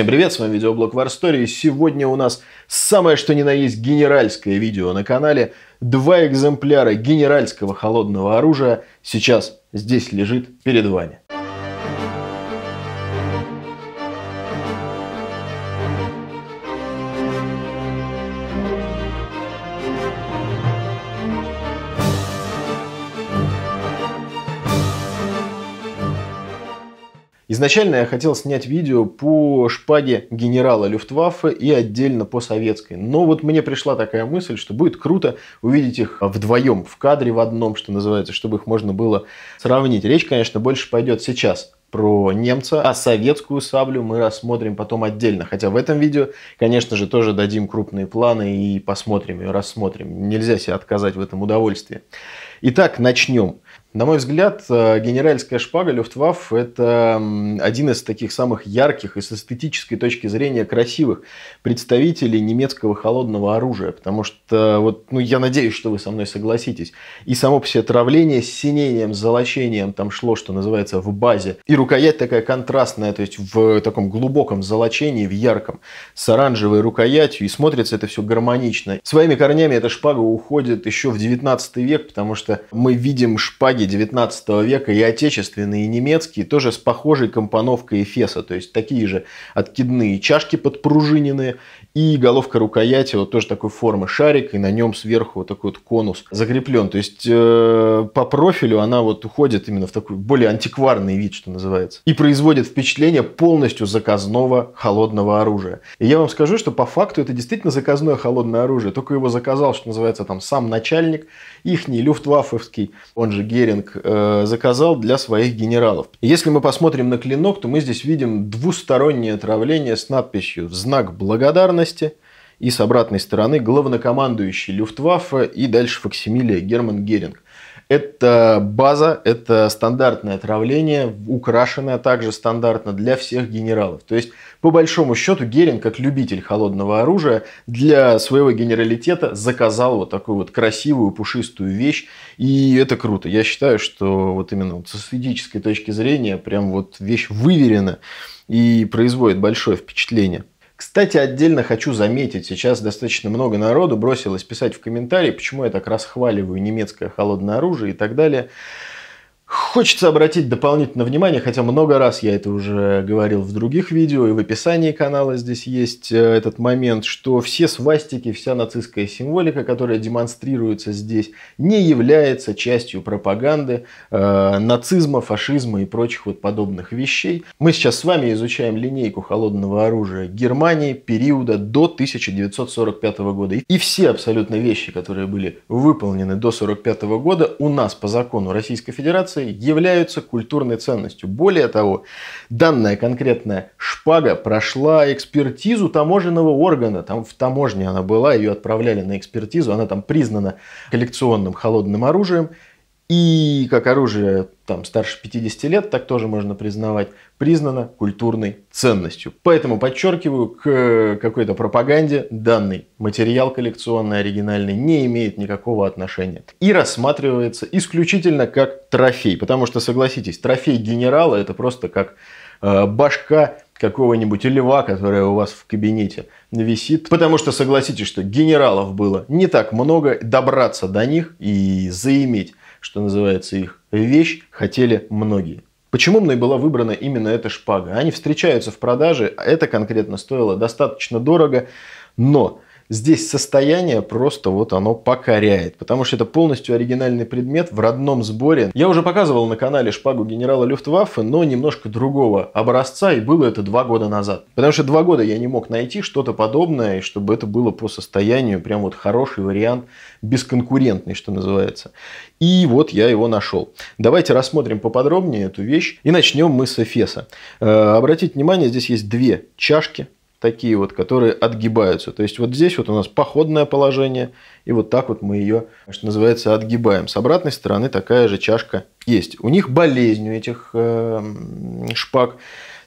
Всем привет, с вами видеоблог War Story. Сегодня у нас самое что ни на есть генеральское видео на канале. Два экземпляра генеральского холодного оружия сейчас здесь лежит перед вами. Изначально я хотел снять видео по шпаге генерала Люфтваффе и отдельно по советской. Но вот мне пришла такая мысль, что будет круто увидеть их вдвоем, в кадре в одном, что называется, чтобы их можно было сравнить. Речь, конечно, больше пойдет сейчас про немца, а советскую саблю мы рассмотрим потом отдельно. Хотя в этом видео, конечно же, тоже дадим крупные планы и посмотрим, ее, рассмотрим. Нельзя себе отказать в этом удовольствии. Итак, начнем. На мой взгляд, э, генеральская шпага Люфтвафф – это один из таких самых ярких и с эстетической точки зрения красивых представителей немецкого холодного оружия. Потому что, вот, ну, я надеюсь, что вы со мной согласитесь. И само по себе травление с синением, с золочением там шло, что называется, в базе. И рукоять такая контрастная, то есть в таком глубоком золочении, в ярком, с оранжевой рукоятью. И смотрится это все гармонично. Своими корнями эта шпага уходит еще в 19 век, потому что мы видим шпаги флаги 19 века и отечественные, и немецкие, тоже с похожей компоновкой эфеса. То есть такие же откидные чашки подпружиненные и головка рукояти вот тоже такой формы шарик, и на нем сверху вот такой вот конус закреплен. То есть э, по профилю она вот уходит именно в такой более антикварный вид, что называется. И производит впечатление полностью заказного холодного оружия. И я вам скажу, что по факту это действительно заказное холодное оружие. Только его заказал, что называется, там сам начальник, ихний люфтваффовский, он же Герри Геринг э, заказал для своих генералов. Если мы посмотрим на клинок, то мы здесь видим двустороннее отравление с надписью «В знак благодарности» и с обратной стороны главнокомандующий Люфтваффе и дальше факсимилия Герман Геринг. Это база, это стандартное отравление, украшенное также стандартно для всех генералов. То есть, по большому счету, Герин, как любитель холодного оружия, для своего генералитета заказал вот такую вот красивую, пушистую вещь. И это круто. Я считаю, что вот именно вот с эстетической точки зрения прям вот вещь выверена и производит большое впечатление. Кстати, отдельно хочу заметить, сейчас достаточно много народу бросилось писать в комментарии, почему я так расхваливаю немецкое холодное оружие и так далее. Хочется обратить дополнительно внимание, хотя много раз я это уже говорил в других видео, и в описании канала здесь есть э, этот момент, что все свастики, вся нацистская символика, которая демонстрируется здесь, не является частью пропаганды э, нацизма, фашизма и прочих вот подобных вещей. Мы сейчас с вами изучаем линейку холодного оружия Германии периода до 1945 года. И все абсолютно вещи, которые были выполнены до 1945 года, у нас по закону Российской Федерации традиции являются культурной ценностью. Более того, данная конкретная шпага прошла экспертизу таможенного органа. Там в таможне она была, ее отправляли на экспертизу, она там признана коллекционным холодным оружием. И как оружие там старше 50 лет, так тоже можно признавать, признано культурной ценностью. Поэтому подчеркиваю, к какой-то пропаганде данный материал коллекционный, оригинальный, не имеет никакого отношения. И рассматривается исключительно как трофей. Потому что, согласитесь, трофей генерала это просто как э, башка какого-нибудь льва, которая у вас в кабинете висит. Потому что, согласитесь, что генералов было не так много, добраться до них и заиметь что называется, их вещь хотели многие. Почему мной была выбрана именно эта шпага? Они встречаются в продаже, а это конкретно стоило достаточно дорого, но здесь состояние просто вот оно покоряет, потому что это полностью оригинальный предмет в родном сборе. Я уже показывал на канале шпагу генерала Люфтваффе, но немножко другого образца, и было это два года назад. Потому что два года я не мог найти что-то подобное, и чтобы это было по состоянию прям вот хороший вариант, бесконкурентный, что называется. И вот я его нашел. Давайте рассмотрим поподробнее эту вещь и начнем мы с Эфеса. Э, обратите внимание, здесь есть две чашки такие вот, которые отгибаются. То есть вот здесь вот у нас походное положение, и вот так вот мы ее, что называется, отгибаем. С обратной стороны такая же чашка есть. У них болезнь у этих э, шпаг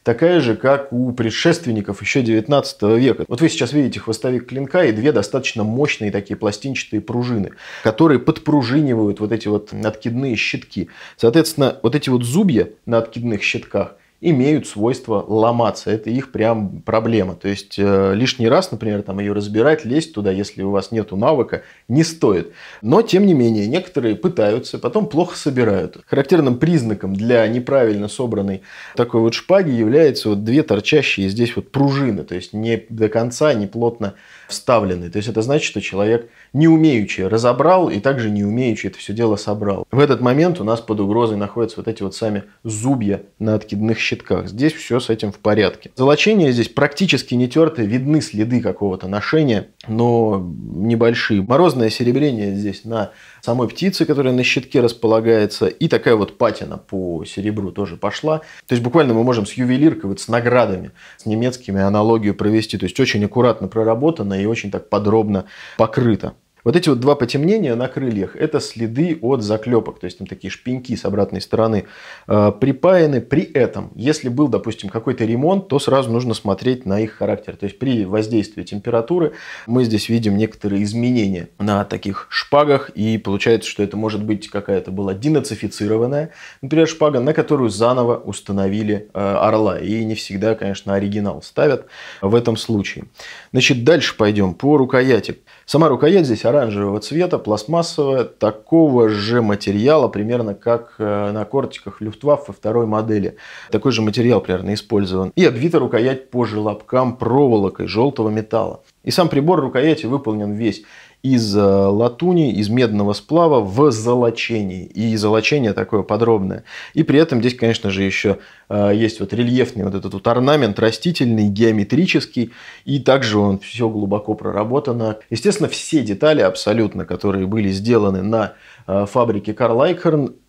такая же, как у предшественников еще 19 века. Вот вы сейчас видите хвостовик клинка и две достаточно мощные такие пластинчатые пружины, которые подпружинивают вот эти вот откидные щитки. Соответственно, вот эти вот зубья на откидных щитках имеют свойство ломаться. Это их прям проблема. То есть э, лишний раз, например, там ее разбирать, лезть туда, если у вас нет навыка, не стоит. Но, тем не менее, некоторые пытаются, потом плохо собирают. Характерным признаком для неправильно собранной такой вот шпаги является вот две торчащие здесь вот пружины. То есть не до конца, не плотно вставленный. То есть это значит, что человек неумеючи разобрал и также неумеючи это все дело собрал. В этот момент у нас под угрозой находятся вот эти вот сами зубья на откидных щитках. Здесь все с этим в порядке. Золочение здесь практически не терто, видны следы какого-то ношения, но небольшие. Морозное серебрение здесь на самой птицы, которая на щитке располагается, и такая вот патина по серебру тоже пошла. То есть буквально мы можем с ювелиркой, вот с наградами, с немецкими аналогию провести. То есть очень аккуратно проработано и очень так подробно покрыто. Вот эти вот два потемнения на крыльях – это следы от заклепок, то есть там такие шпеньки с обратной стороны э, припаяны. При этом, если был, допустим, какой-то ремонт, то сразу нужно смотреть на их характер. То есть при воздействии температуры мы здесь видим некоторые изменения на таких шпагах, и получается, что это может быть какая-то была диноцифицированная, например, шпага, на которую заново установили э, орла. И не всегда, конечно, оригинал ставят в этом случае. Значит, дальше пойдем по рукояти. Сама рукоять здесь оранжевого цвета, пластмассовая, такого же материала, примерно как э, на кортиках Люфтваффе второй модели. Такой же материал примерно использован. И обвита рукоять по желобкам проволокой желтого металла. И сам прибор рукояти выполнен весь из э, латуни, из медного сплава в золочении. И золочение такое подробное. И при этом здесь, конечно же, еще э, есть вот рельефный вот этот вот орнамент растительный, геометрический. И также он все глубоко проработано. Естественно, все детали абсолютно, которые были сделаны на э, фабрике Карл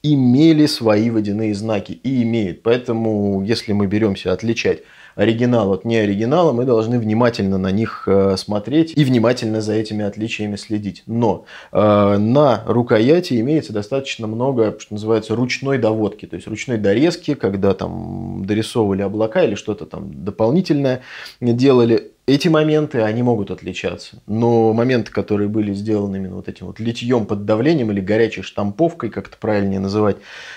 имели свои водяные знаки и имеют. Поэтому, если мы беремся отличать оригинал от неоригинала, мы должны внимательно на них э, смотреть и внимательно за этими отличиями следить. Но э, на рукояти имеется достаточно много, что называется, ручной доводки, то есть ручной дорезки, когда там дорисовывали облака или что-то там дополнительное делали. Эти моменты, они могут отличаться, но моменты, которые были сделаны именно вот этим вот литьем под давлением или горячей штамповкой, как это правильнее называть,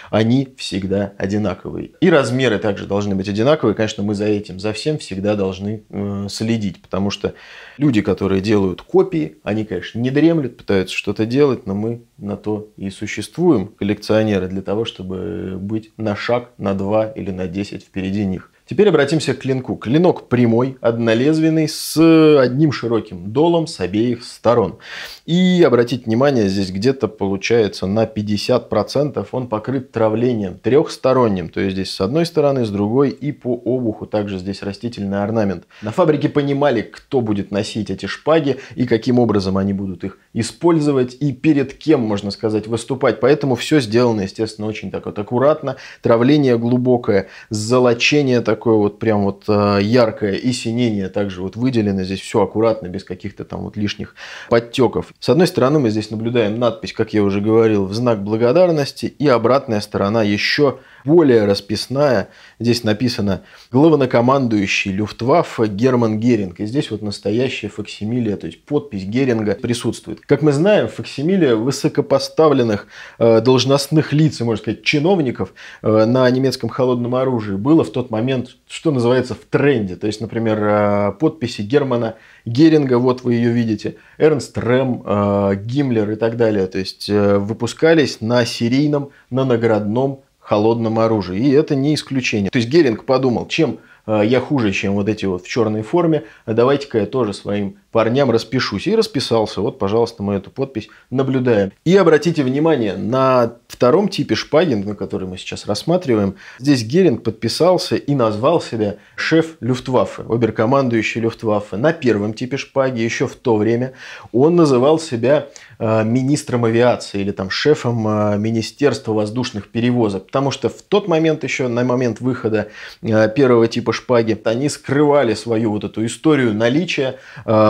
они всегда одинаковые. И размеры также должны быть одинаковые. Конечно, мы за этим, за всем всегда должны э, следить, потому что люди, которые делают копии, они, конечно, не дремлют, пытаются что-то делать, но мы на то и существуем, коллекционеры, для того, чтобы быть на шаг, на два или на десять впереди них. Теперь обратимся к клинку. Клинок прямой, однолезвенный, с одним широким долом с обеих сторон. И обратите внимание, здесь где-то получается на 50% он покрыт травлением трехсторонним. То есть здесь с одной стороны, с другой и по обуху также здесь растительный орнамент. На фабрике понимали, кто будет носить эти шпаги и каким образом они будут их использовать и перед кем, можно сказать, выступать. Поэтому все сделано, естественно, очень так вот аккуратно. Травление глубокое, золочение такое такое вот прям вот э, яркое и синение также вот выделено. Здесь все аккуратно, без каких-то там вот лишних подтеков. С одной стороны мы здесь наблюдаем надпись, как я уже говорил, в знак благодарности. И обратная сторона еще более расписная. Здесь написано «Главнокомандующий Люфтваффе Герман Геринг». И здесь вот настоящая факсимилия, то есть подпись Геринга присутствует. Как мы знаем, факсимилия высокопоставленных э, должностных лиц, можно сказать, чиновников э, на немецком холодном оружии было в тот момент что называется, в тренде. То есть, например, э, подписи Германа Геринга, вот вы ее видите, Эрнст Рэм, э, Гиммлер и так далее. То есть, э, выпускались на серийном, на наградном холодном оружии. И это не исключение. То есть, Геринг подумал, чем я хуже, чем вот эти вот в черной форме, а давайте-ка я тоже своим парням распишусь. И расписался. Вот, пожалуйста, мы эту подпись наблюдаем. И обратите внимание, на втором типе шпагинга, который мы сейчас рассматриваем, здесь Геринг подписался и назвал себя шеф Люфтваффе, оберкомандующий Люфтваффе. На первом типе шпаги еще в то время он называл себя э, министром авиации или там шефом э, Министерства воздушных перевозок. Потому что в тот момент еще, на момент выхода э, первого типа шпаги, они скрывали свою вот эту историю наличия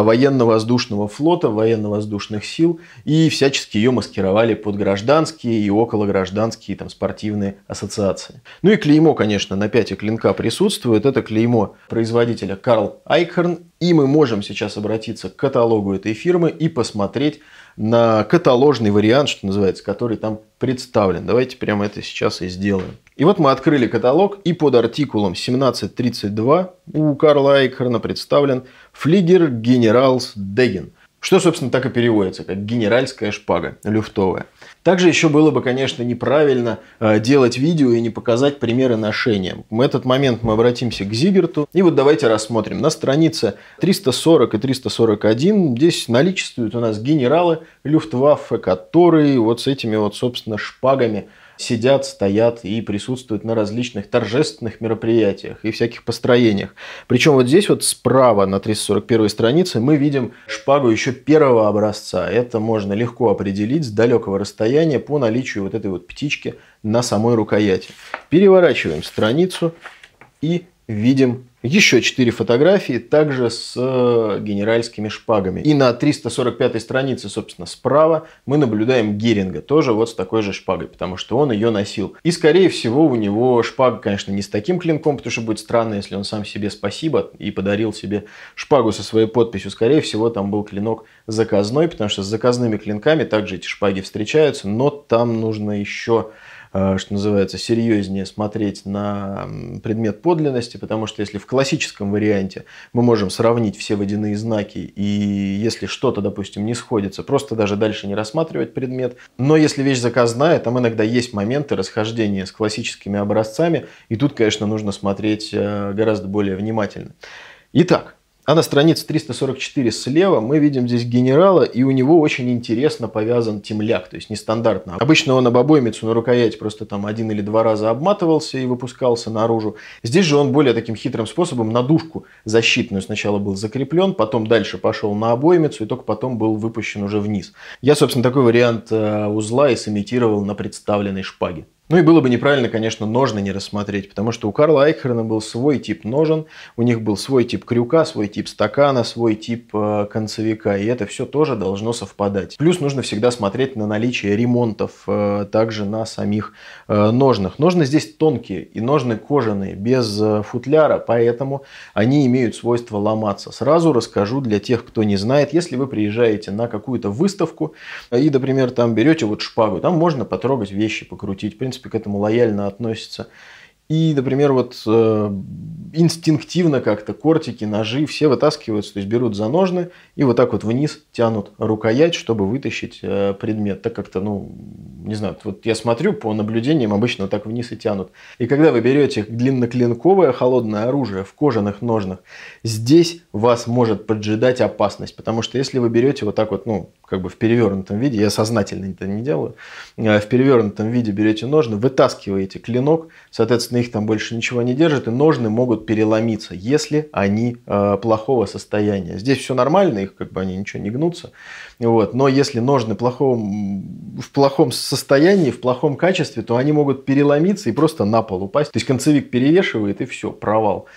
военно-воздушного флота, военно-воздушных сил и всячески ее маскировали под гражданские и окологражданские там, спортивные ассоциации. Ну и клеймо, конечно, на пяти клинка присутствует. Это клеймо производителя Карл Айкхерн. И мы можем сейчас обратиться к каталогу этой фирмы и посмотреть на каталожный вариант, что называется, который там представлен. Давайте прямо это сейчас и сделаем. И вот мы открыли каталог, и под артикулом 1732 у Карла Айкхорна представлен флигер генералс Дегин, что, собственно, так и переводится, как генеральская шпага, люфтовая. Также еще было бы, конечно, неправильно э, делать видео и не показать примеры ношения. В этот момент мы обратимся к Зигерту. И вот давайте рассмотрим. На странице 340 и 341 здесь наличествуют у нас генералы Люфтваффе, которые вот с этими вот, собственно, шпагами – сидят, стоят и присутствуют на различных торжественных мероприятиях и всяких построениях. Причем вот здесь вот справа на 341 странице мы видим шпагу еще первого образца. Это можно легко определить с далекого расстояния по наличию вот этой вот птички на самой рукояти. Переворачиваем страницу и видим еще четыре фотографии, также с э, генеральскими шпагами. И на 345 странице, собственно, справа мы наблюдаем Геринга, тоже вот с такой же шпагой, потому что он ее носил. И, скорее всего, у него шпага, конечно, не с таким клинком, потому что будет странно, если он сам себе спасибо и подарил себе шпагу со своей подписью. Скорее всего, там был клинок заказной, потому что с заказными клинками также эти шпаги встречаются, но там нужно еще Э, что называется, серьезнее смотреть на предмет подлинности, потому что если в классическом варианте мы можем сравнить все водяные знаки и если что-то, допустим, не сходится, просто даже дальше не рассматривать предмет. Но если вещь заказная, там иногда есть моменты расхождения с классическими образцами, и тут, конечно, нужно смотреть э, гораздо более внимательно. Итак, а на странице 344 слева мы видим здесь генерала, и у него очень интересно повязан темляк, то есть нестандартно. Обычно он об обоймицу на рукоять просто там один или два раза обматывался и выпускался наружу. Здесь же он более таким хитрым способом на дужку защитную сначала был закреплен, потом дальше пошел на обоймицу и только потом был выпущен уже вниз. Я, собственно, такой вариант э, узла и сымитировал на представленной шпаге. Ну и было бы неправильно, конечно, ножны не рассмотреть, потому что у Карла Айхерна был свой тип ножен, у них был свой тип крюка, свой тип стакана, свой тип э, концевика, и это все тоже должно совпадать. Плюс нужно всегда смотреть на наличие ремонтов, э, также на самих э, ножнах. Ножны здесь тонкие и ножны кожаные, без э, футляра, поэтому они имеют свойство ломаться. Сразу расскажу для тех, кто не знает, если вы приезжаете на какую-то выставку э, и, например, там берете вот шпагу, там можно потрогать вещи, покрутить, в принципе, принципе, к этому лояльно относится И, например, вот э, инстинктивно как-то кортики, ножи все вытаскиваются, то есть берут за ножны и вот так вот вниз тянут рукоять, чтобы вытащить э, предмет. Так как-то, ну, не знаю, вот я смотрю по наблюдениям, обычно так вниз и тянут. И когда вы берете длинноклинковое холодное оружие в кожаных ножнах, здесь вас может поджидать опасность, потому что если вы берете вот так вот, ну, как бы в перевернутом виде, я сознательно это не делаю, а, в перевернутом виде берете ножны, вытаскиваете клинок, соответственно, их там больше ничего не держит, и ножны могут переломиться, если они э, плохого состояния. Здесь все нормально, их как бы они ничего не гнутся, вот, но если ножны плохом в плохом состоянии, в плохом качестве, то они могут переломиться и просто на пол упасть. То есть концевик перевешивает и все, провал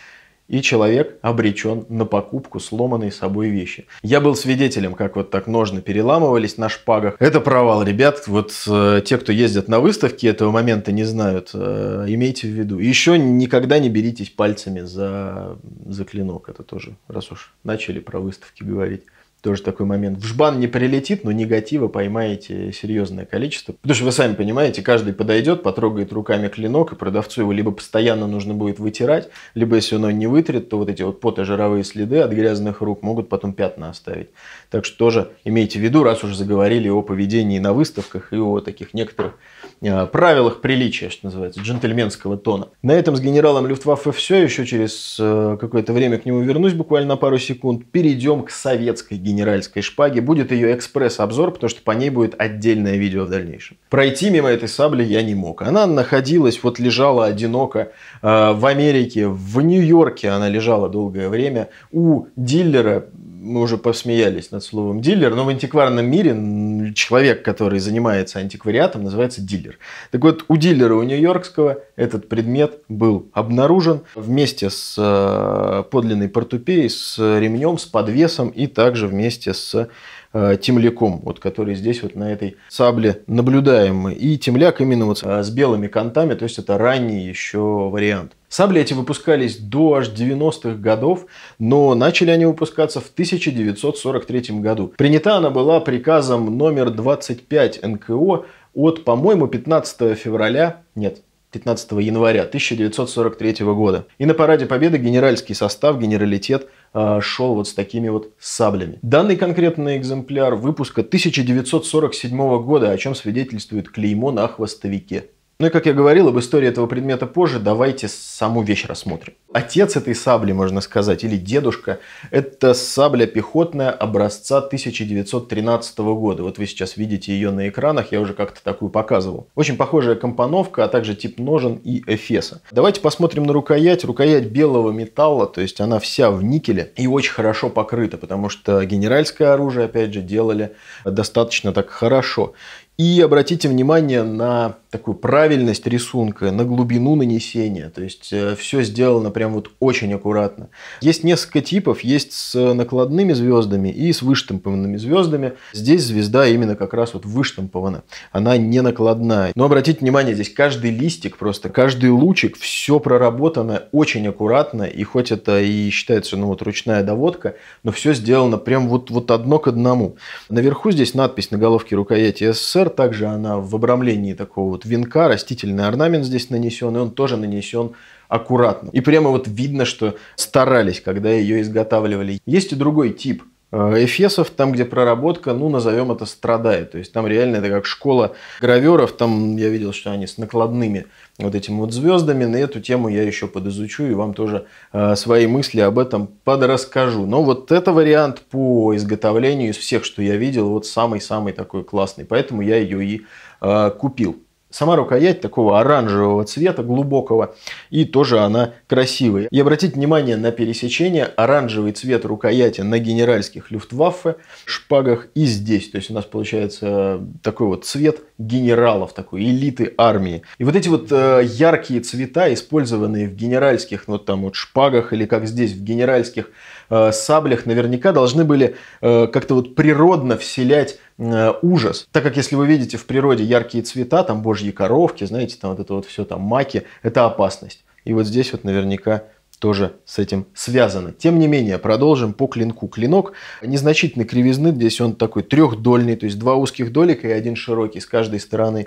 и человек обречен на покупку сломанной собой вещи. Я был свидетелем, как вот так ножны переламывались на шпагах. Это провал, ребят. Вот э, те, кто ездят на выставки, этого момента не знают. Э, имейте в виду. Еще никогда не беритесь пальцами за, за клинок. Это тоже, раз уж начали про выставки говорить. Тоже такой момент. В жбан не прилетит, но негатива поймаете серьезное количество. Потому что вы сами понимаете, каждый подойдет, потрогает руками клинок, и продавцу его либо постоянно нужно будет вытирать, либо если он не вытрет, то вот эти вот потожировые следы от грязных рук могут потом пятна оставить. Так что тоже имейте в виду, раз уже заговорили о поведении на выставках и о таких некоторых Э, правилах приличия, что называется, джентльменского тона. На этом с генералом Люфтваффе все. Еще через э, какое-то время к нему вернусь, буквально на пару секунд. Перейдем к советской генеральской шпаге. Будет ее экспресс-обзор, потому что по ней будет отдельное видео в дальнейшем. Пройти мимо этой сабли я не мог. Она находилась, вот лежала одиноко э, в Америке, в Нью-Йорке она лежала долгое время у дилера мы уже посмеялись над словом дилер, но в антикварном мире человек, который занимается антиквариатом, называется дилер. Так вот, у дилера у Нью-Йоркского этот предмет был обнаружен вместе с э, подлинной портупеей, с ремнем, с подвесом и также вместе с Э, темляком, вот который здесь вот на этой сабле наблюдаем. И темляк именно вот э, с белыми контами, то есть это ранний еще вариант. Сабли эти выпускались до аж 90-х годов, но начали они выпускаться в 1943 году. Принята она была приказом номер 25 НКО от, по-моему, 15 февраля, нет, 15 января 1943 года. И на параде Победы генеральский состав, генералитет – Э, шел вот с такими вот саблями. Данный конкретный экземпляр выпуска 1947 года, о чем свидетельствует клеймо на хвостовике. Ну и, как я говорил, об истории этого предмета позже, давайте саму вещь рассмотрим. Отец этой сабли, можно сказать, или дедушка, это сабля пехотная образца 1913 года. Вот вы сейчас видите ее на экранах, я уже как-то такую показывал. Очень похожая компоновка, а также тип ножен и эфеса. Давайте посмотрим на рукоять. Рукоять белого металла, то есть она вся в никеле и очень хорошо покрыта, потому что генеральское оружие, опять же, делали достаточно так хорошо. И обратите внимание на такую правильность рисунка, на глубину нанесения. То есть э, все сделано прям вот очень аккуратно. Есть несколько типов. Есть с накладными звездами и с выштампованными звездами. Здесь звезда именно как раз вот выштампована. Она не накладная. Но обратите внимание, здесь каждый листик, просто каждый лучик, все проработано очень аккуратно. И хоть это и считается ну вот ручная доводка, но все сделано прям вот, вот одно к одному. Наверху здесь надпись на головке рукояти СССР. Также она в обрамлении такого вот венка, растительный орнамент здесь нанесен, и он тоже нанесен аккуратно. И прямо вот видно, что старались, когда ее изготавливали. Есть и другой тип э, эфесов, там, где проработка, ну, назовем это, страдает. То есть там реально это как школа граверов, там я видел, что они с накладными вот этими вот звездами. На эту тему я еще подизучу и вам тоже э, свои мысли об этом подрасскажу. Но вот это вариант по изготовлению из всех, что я видел, вот самый-самый такой классный. Поэтому я ее и э, купил. Сама рукоять такого оранжевого цвета, глубокого, и тоже она красивая. И обратите внимание на пересечение оранжевый цвет рукояти на генеральских люфтваффе, шпагах и здесь. То есть у нас получается э, такой вот цвет генералов, такой элиты армии. И вот эти вот э, яркие цвета, использованные в генеральских, вот ну, там вот шпагах или как здесь в генеральских Э, саблях наверняка должны были э, как-то вот природно вселять э, ужас. Так как если вы видите в природе яркие цвета, там божьи коровки, знаете, там вот это вот все, там маки, это опасность. И вот здесь вот наверняка тоже с этим связано. Тем не менее, продолжим по клинку. Клинок незначительной кривизны, здесь он такой трехдольный, то есть два узких долика и один широкий с каждой стороны.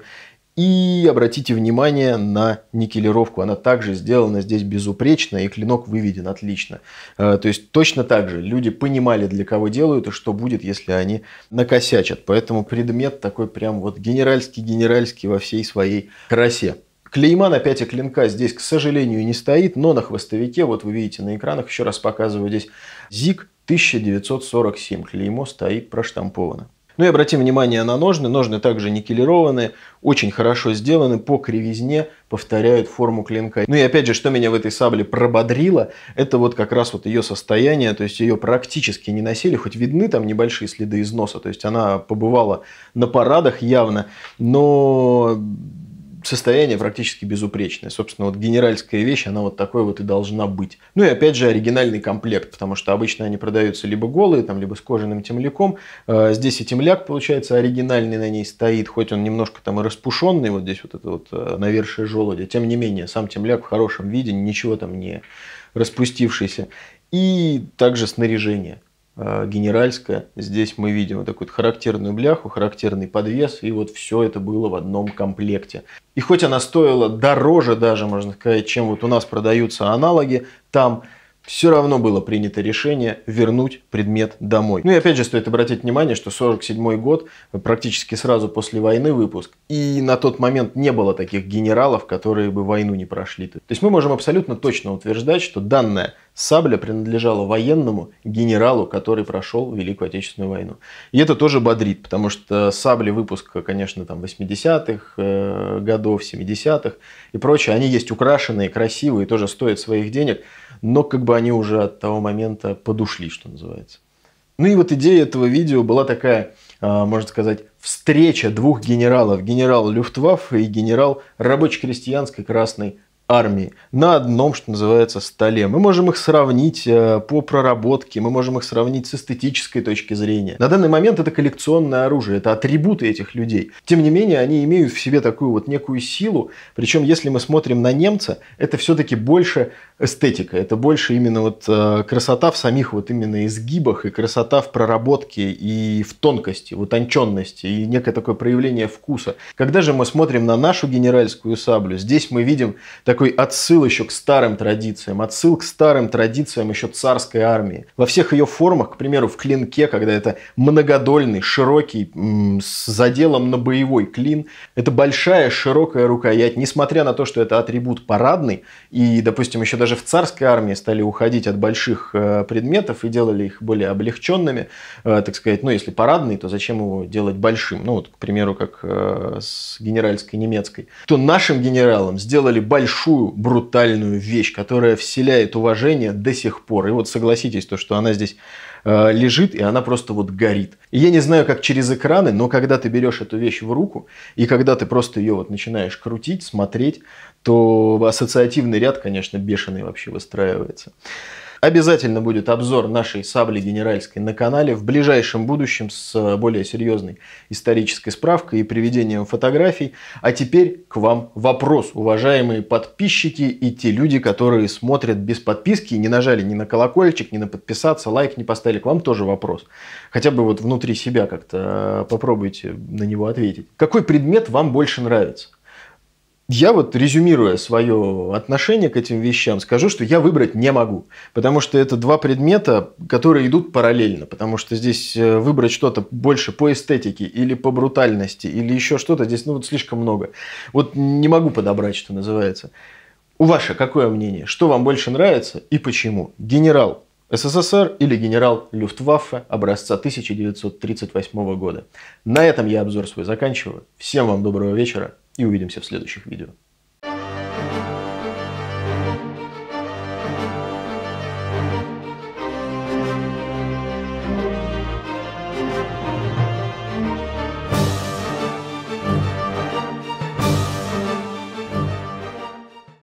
И обратите внимание на никелировку. Она также сделана здесь безупречно, и клинок выведен отлично. Э, то есть точно так же люди понимали, для кого делают и что будет, если они накосячат. Поэтому предмет такой прям вот генеральский-генеральский во всей своей красе. Клейма на пяти клинка здесь, к сожалению, не стоит, но на хвостовике, вот вы видите на экранах, еще раз показываю здесь, ЗИК 1947. Клеймо стоит проштамповано. Ну и обратим внимание на ножны. Ножны также никелированные, очень хорошо сделаны, по кривизне повторяют форму клинка. Ну и опять же, что меня в этой сабле прободрило, это вот как раз вот ее состояние, то есть ее практически не носили, хоть видны там небольшие следы износа, то есть она побывала на парадах явно, но состояние практически безупречное. Собственно, вот генеральская вещь, она вот такой вот и должна быть. Ну и опять же оригинальный комплект, потому что обычно они продаются либо голые, там, либо с кожаным темляком. Э, здесь и темляк, получается, оригинальный на ней стоит, хоть он немножко там и распушенный, вот здесь вот это вот э, навершие желудя. Тем не менее, сам темляк в хорошем виде, ничего там не распустившийся. И также снаряжение. Э, генеральская. Здесь мы видим вот такую характерную бляху, характерный подвес, и вот все это было в одном комплекте. И хоть она стоила дороже даже, можно сказать, чем вот у нас продаются аналоги, там все равно было принято решение вернуть предмет домой. Ну и опять же стоит обратить внимание, что 47 год, практически сразу после войны выпуск, и на тот момент не было таких генералов, которые бы войну не прошли. То есть мы можем абсолютно точно утверждать, что данная сабля принадлежала военному генералу, который прошел Великую Отечественную войну. И это тоже бодрит, потому что сабли выпуска, конечно, там 80-х э, годов, 70-х и прочее, они есть украшенные, красивые, тоже стоят своих денег но как бы они уже от того момента подушли, что называется. Ну и вот идея этого видео была такая, а, можно сказать, встреча двух генералов. Генерал Люфтваффе и генерал рабоче-крестьянской Красной армии на одном, что называется, столе. Мы можем их сравнить э, по проработке, мы можем их сравнить с эстетической точки зрения. На данный момент это коллекционное оружие, это атрибуты этих людей. Тем не менее, они имеют в себе такую вот некую силу. Причем, если мы смотрим на немца, это все-таки больше эстетика, это больше именно вот э, красота в самих вот именно изгибах и красота в проработке и в тонкости, в утонченности и некое такое проявление вкуса. Когда же мы смотрим на нашу генеральскую саблю, здесь мы видим такой такой отсыл еще к старым традициям, отсыл к старым традициям еще царской армии. Во всех ее формах, к примеру, в клинке, когда это многодольный, широкий, с заделом на боевой клин, это большая, широкая рукоять, несмотря на то, что это атрибут парадный, и, допустим, еще даже в царской армии стали уходить от больших э, предметов и делали их более облегченными, э, так сказать, ну, если парадный, то зачем его делать большим? Ну, вот, к примеру, как э, с генеральской немецкой. То нашим генералам сделали большой большую брутальную вещь, которая вселяет уважение до сих пор. И вот согласитесь, то, что она здесь э, лежит, и она просто вот горит. И я не знаю, как через экраны, но когда ты берешь эту вещь в руку, и когда ты просто ее вот начинаешь крутить, смотреть, то ассоциативный ряд, конечно, бешеный вообще выстраивается. Обязательно будет обзор нашей сабли генеральской на канале в ближайшем будущем с э, более серьезной исторической справкой и приведением фотографий. А теперь к вам вопрос, уважаемые подписчики и те люди, которые смотрят без подписки не нажали ни на колокольчик, ни на подписаться, лайк не поставили. К вам тоже вопрос. Хотя бы вот внутри себя как-то э, попробуйте на него ответить. Какой предмет вам больше нравится? Я вот, резюмируя свое отношение к этим вещам, скажу, что я выбрать не могу, потому что это два предмета, которые идут параллельно, потому что здесь э, выбрать что-то больше по эстетике или по брутальности или еще что-то, здесь ну вот слишком много. Вот не могу подобрать, что называется. У ваше какое мнение? Что вам больше нравится и почему? Генерал СССР или генерал Люфтваффе образца 1938 года. На этом я обзор свой заканчиваю. Всем вам доброго вечера и увидимся в следующих видео.